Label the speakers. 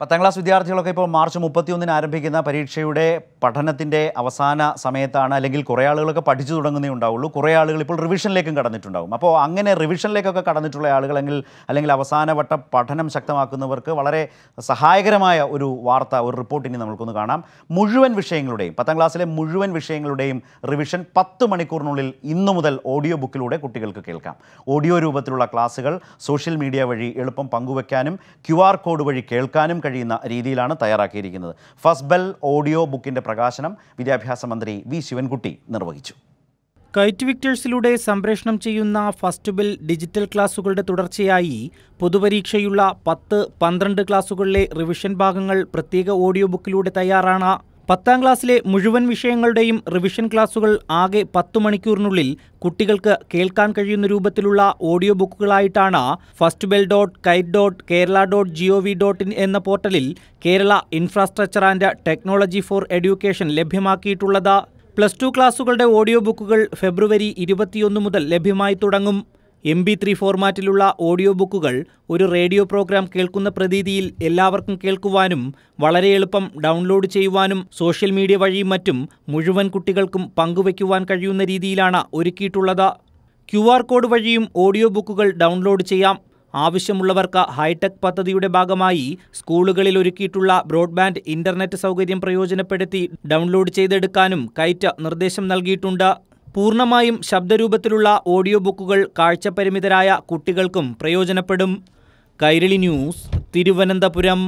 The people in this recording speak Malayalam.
Speaker 1: പത്താം ക്ലാസ് വിദ്യാർത്ഥികളൊക്കെ ഇപ്പോൾ മാർച്ച് മുപ്പത്തിയൊന്നിന് ആരംഭിക്കുന്ന പരീക്ഷയുടെ പഠനത്തിൻ്റെ അവസാന സമയത്താണ് അല്ലെങ്കിൽ കുറേ ആളുകളൊക്കെ പഠിച്ചു തുടങ്ങുന്നേ ഉണ്ടാവുള്ളൂ കുറേ ആളുകൾ ഇപ്പോൾ റിവിഷനിലേക്കും കടന്നിട്ടുണ്ടാവും അപ്പോൾ അങ്ങനെ റിവിഷനിലേക്കൊക്കെ കടന്നിട്ടുള്ള ആളുകൾ അല്ലെങ്കിൽ അല്ലെങ്കിൽ അവസാനവട്ട പഠനം ശക്തമാക്കുന്നവർക്ക് വളരെ സഹായകരമായ ഒരു വാർത്ത ഒരു റിപ്പോർട്ട് ഇനി നമുക്കൊന്ന് കാണാം മുഴുവൻ വിഷയങ്ങളുടെയും പത്താം ക്ലാസ്സിലെ മുഴുവൻ വിഷയങ്ങളുടെയും റിവിഷൻ പത്ത് മണിക്കൂറിനുള്ളിൽ ഇന്നു മുതൽ ഓഡിയോ ബുക്കിലൂടെ കുട്ടികൾക്ക് കേൾക്കാം ഓഡിയോ രൂപത്തിലുള്ള ക്ലാസ്സുകൾ സോഷ്യൽ മീഡിയ വഴി എളുപ്പം പങ്കുവയ്ക്കാനും ക്യു കോഡ് വഴി കേൾക്കാനും കഴിയുന്ന രീതിയിലാണ് തയ്യാറാക്കിയിരിക്കുന്നത് ഫസ്ബൽ ഓഡിയോ ബുക്കിന്റെ പ്രകാശനം വിദ്യാഭ്യാസ മന്ത്രി വി ശിവൻകുട്ടി നിർവഹിച്ചു
Speaker 2: കൈറ്റ് വിക്ടേഴ്സിലൂടെ സംപ്രേഷണം ചെയ്യുന്ന ഫസ്റ്റ് ബിൽ ഡിജിറ്റൽ ക്ലാസുകളുടെ തുടർച്ചയായി പൊതുപരീക്ഷയുള്ള പത്ത് പന്ത്രണ്ട് ക്ലാസുകളിലെ റിവിഷൻ ഭാഗങ്ങൾ പ്രത്യേക ഓഡിയോ ബുക്കിലൂടെ തയ്യാറാണ് പത്താം ക്ലാസ്സിലെ മുഴുവൻ വിഷയങ്ങളുടെയും റിവിഷൻ ക്ലാസുകൾ ആകെ പത്ത് മണിക്കൂറിനുള്ളിൽ കുട്ടികൾക്ക് കേൾക്കാൻ കഴിയുന്ന രൂപത്തിലുള്ള ഓഡിയോ ബുക്കുകളായിട്ടാണ് first bell dot kite dot Kerala dot G O V dot in എന്ന പോർട്ടലിൽ Kerala infrastructure and technology for education ലഭ്യമാക്കിയിട്ടുള്ളത് പ്ലസ് ടു ക്ലാസുകളുടെ ഓഡിയോ ബുക്കുകൾ ഫെബ്രുവരി ഇരുപത്തിയൊന്ന് മുതൽ ലഭ്യമായി തുടങ്ങും എം ബി ത്രീ ഫോർമാറ്റിലുള്ള ഓഡിയോ ബുക്കുകൾ ഒരു റേഡിയോ പ്രോഗ്രാം കേൾക്കുന്ന പ്രതീതിയിൽ എല്ലാവർക്കും കേൾക്കുവാനും വളരെ എളുപ്പം ഡൗൺലോഡ് ചെയ്യുവാനും സോഷ്യൽ മീഡിയ വഴിയും മറ്റും മുഴുവൻ കുട്ടികൾക്കും പങ്കുവയ്ക്കുവാൻ കഴിയുന്ന രീതിയിലാണ് ഒരുക്കിയിട്ടുള്ളത് ക്യു ആർ കോഡ് വഴിയും ഓഡിയോ ബുക്കുകൾ ഡൗൺലോഡ് ചെയ്യാം ആവശ്യമുള്ളവർക്ക് ഹൈടെക് പദ്ധതിയുടെ ഭാഗമായി സ്കൂളുകളിൽ ഒരുക്കിയിട്ടുള്ള ബ്രോഡ്ബാൻഡ് ഇന്റർനെറ്റ് സൗകര്യം പ്രയോജനപ്പെടുത്തി ഡൗൺലോഡ് ചെയ്തെടുക്കാനും കൈറ്റ് നിർദ്ദേശം നൽകിയിട്ടുണ്ട് പൂർണ്ണമായും ശബ്ദരൂപത്തിലുള്ള ഓഡിയോ ബുക്കുകൾ കാഴ്ചപരിമിതരായ കുട്ടികൾക്കും പ്രയോജനപ്പെടും കൈരളി ന്യൂസ് തിരുവനന്തപുരം